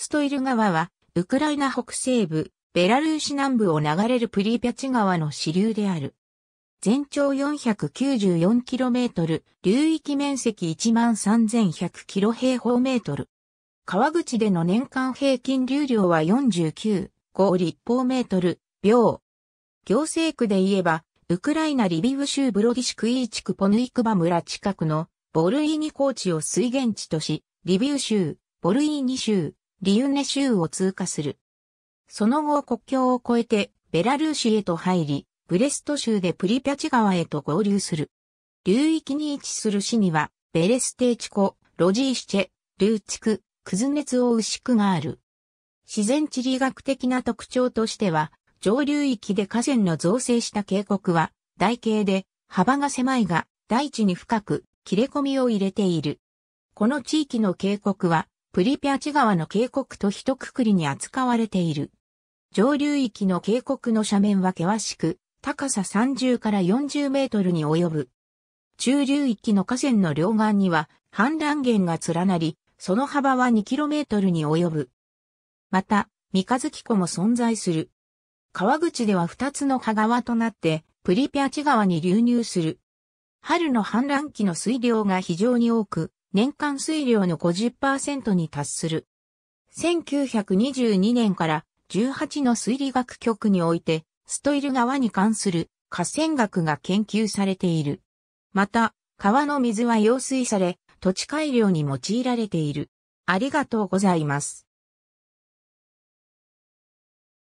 ストイル川は、ウクライナ北西部、ベラルーシ南部を流れるプリーピャチ川の支流である。全長 494km、流域面積 13100km 平方メートル。川口での年間平均流量は49、5立方メートル、秒。行政区で言えば、ウクライナリビウ州ブロギシクイー地区ポヌイクバ村近くのボルイーニ高地を水源地とし、リビウ州、ボルイーニ州、リユネ州を通過する。その後国境を越えてベラルーシへと入り、ブレスト州でプリピャチ川へと合流する。流域に位置する市には、ベレステーチコ、ロジーシチェ、ルーチク、クズネツオウシクがある。自然地理学的な特徴としては、上流域で河川の造成した渓谷は、台形で、幅が狭いが、大地に深く、切れ込みを入れている。この地域の渓谷は、プリピャチ川の渓谷と一括りに扱われている。上流域の渓谷の斜面は険しく、高さ30から40メートルに及ぶ。中流域の河川の両岸には氾濫源が連なり、その幅は2トルに及ぶ。また、三日月湖も存在する。川口では2つの葉川となって、プリピャチ川に流入する。春の氾濫期の水量が非常に多く、年間水量の50%に達する。1922年から18の水理学局において、ストイル川に関する河川学が研究されている。また、川の水は用水され、土地改良に用いられている。ありがとうございます。